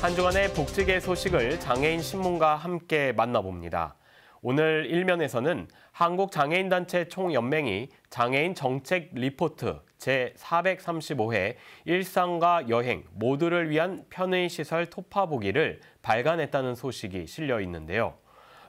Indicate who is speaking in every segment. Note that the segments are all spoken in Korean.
Speaker 1: 한 주간의 복지계 소식을 장애인 신문과 함께 만나봅니다. 오늘 1면에서는 한국장애인단체 총연맹이 장애인 정책 리포트 제435회 일상과 여행 모두를 위한 편의시설 토파보기를 발간했다는 소식이 실려 있는데요.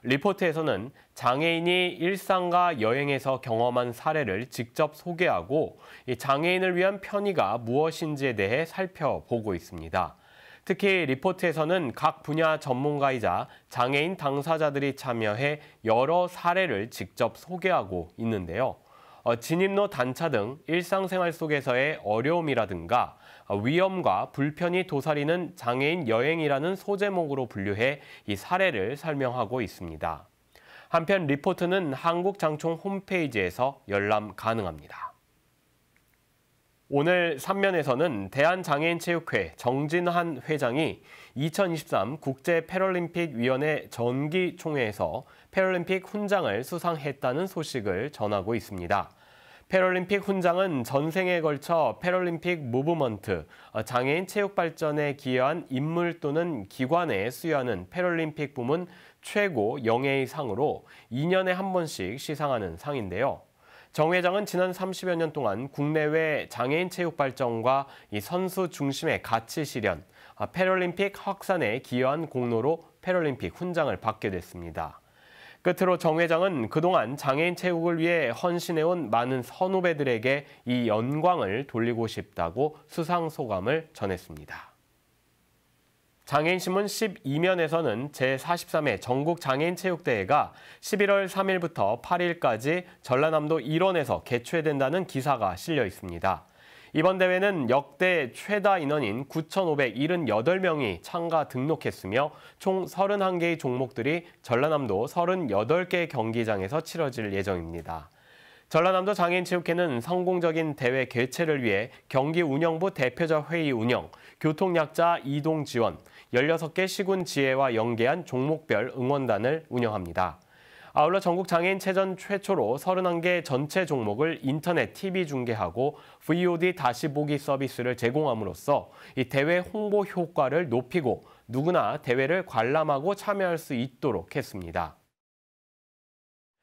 Speaker 1: 리포트에서는 장애인이 일상과 여행에서 경험한 사례를 직접 소개하고 장애인을 위한 편의가 무엇인지에 대해 살펴보고 있습니다. 특히 리포트에서는 각 분야 전문가이자 장애인 당사자들이 참여해 여러 사례를 직접 소개하고 있는데요. 어, 진입로 단차 등 일상생활 속에서의 어려움이라든가 어, 위험과 불편이 도사리는 장애인 여행이라는 소제목으로 분류해 이 사례를 설명하고 있습니다. 한편 리포트는 한국장총 홈페이지에서 열람 가능합니다. 오늘 3면에서는 대한장애인체육회 정진환 회장이 2023 국제패럴림픽위원회 전기총회에서 패럴림픽 훈장을 수상했다는 소식을 전하고 있습니다. 패럴림픽 훈장은 전생에 걸쳐 패럴림픽 무브먼트, 어, 장애인 체육 발전에 기여한 인물 또는 기관에 수여하는 패럴림픽 부문 최고 영예의 상으로 2년에 한 번씩 시상하는 상인데요. 정 회장은 지난 30여 년 동안 국내외 장애인 체육 발전과 이 선수 중심의 가치 실현, 아, 패럴림픽 확산에 기여한 공로로 패럴림픽 훈장을 받게 됐습니다. 끝으로 정 회장은 그동안 장애인 체육을 위해 헌신해온 많은 선후배들에게 이 영광을 돌리고 싶다고 수상 소감을 전했습니다. 장애인신문 12면에서는 제43회 전국장애인체육대회가 11월 3일부터 8일까지 전라남도 일원에서 개최된다는 기사가 실려 있습니다. 이번 대회는 역대 최다 인원인 9,578명이 참가 등록했으며 총 31개의 종목들이 전라남도 38개 경기장에서 치러질 예정입니다. 전라남도 장애인체육회는 성공적인 대회 개최를 위해 경기운영부 대표자 회의 운영, 교통약자 이동 지원, 16개 시군 지회와 연계한 종목별 응원단을 운영합니다. 아울러 전국 장애인체전 최초로 31개 전체 종목을 인터넷 TV 중계하고 VOD 다시 보기 서비스를 제공함으로써 이 대회 홍보 효과를 높이고 누구나 대회를 관람하고 참여할 수 있도록 했습니다.